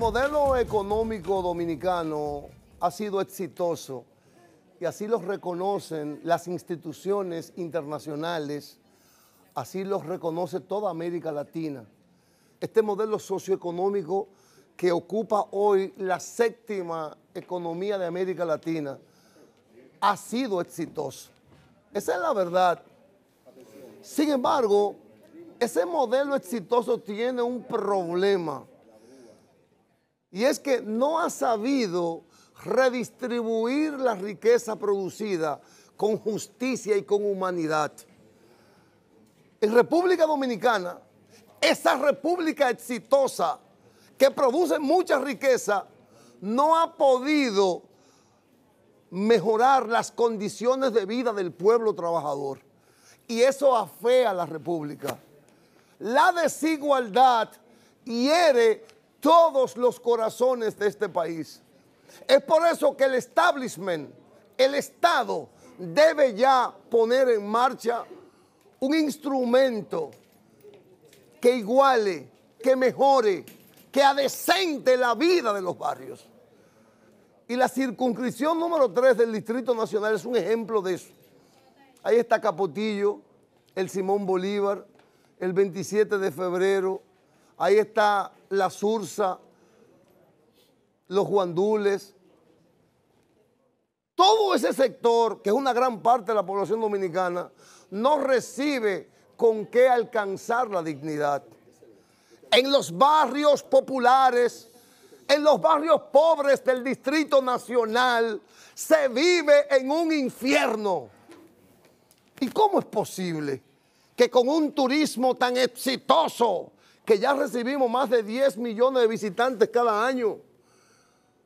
modelo económico dominicano ha sido exitoso y así lo reconocen las instituciones internacionales, así lo reconoce toda América Latina. Este modelo socioeconómico que ocupa hoy la séptima economía de América Latina ha sido exitoso. Esa es la verdad. Sin embargo, ese modelo exitoso tiene un problema. Y es que no ha sabido redistribuir la riqueza producida con justicia y con humanidad. En República Dominicana, esa república exitosa que produce mucha riqueza, no ha podido mejorar las condiciones de vida del pueblo trabajador. Y eso afea a la república. La desigualdad hiere todos los corazones de este país. Es por eso que el establishment, el Estado, debe ya poner en marcha un instrumento que iguale, que mejore, que adecente la vida de los barrios. Y la circunscripción número 3 del Distrito Nacional es un ejemplo de eso. Ahí está Capotillo, el Simón Bolívar, el 27 de febrero, Ahí está la Sursa, los Guandules. Todo ese sector, que es una gran parte de la población dominicana, no recibe con qué alcanzar la dignidad. En los barrios populares, en los barrios pobres del Distrito Nacional, se vive en un infierno. ¿Y cómo es posible que con un turismo tan exitoso que ya recibimos más de 10 millones de visitantes cada año,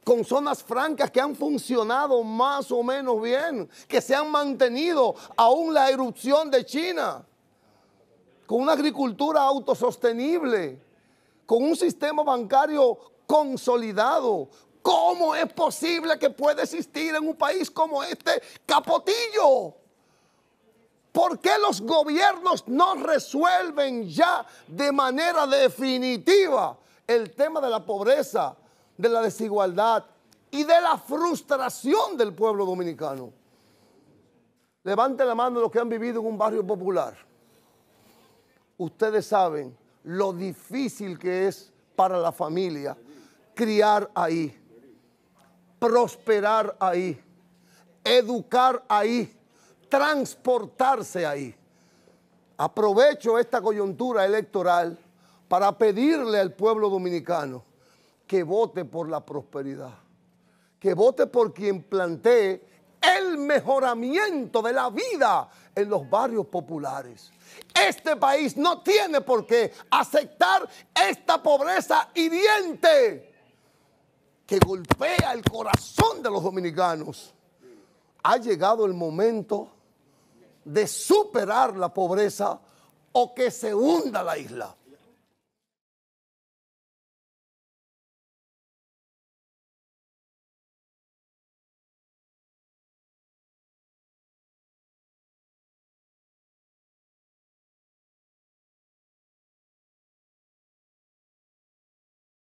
con zonas francas que han funcionado más o menos bien, que se han mantenido aún la erupción de China, con una agricultura autosostenible, con un sistema bancario consolidado. ¿Cómo es posible que pueda existir en un país como este capotillo? ¿Por qué los gobiernos no resuelven ya de manera definitiva el tema de la pobreza, de la desigualdad y de la frustración del pueblo dominicano? Levanten la mano los que han vivido en un barrio popular. Ustedes saben lo difícil que es para la familia criar ahí, prosperar ahí, educar ahí transportarse ahí. Aprovecho esta coyuntura electoral para pedirle al pueblo dominicano que vote por la prosperidad, que vote por quien plantee el mejoramiento de la vida en los barrios populares. Este país no tiene por qué aceptar esta pobreza hiriente que golpea el corazón de los dominicanos. Ha llegado el momento de superar la pobreza o que se hunda la isla.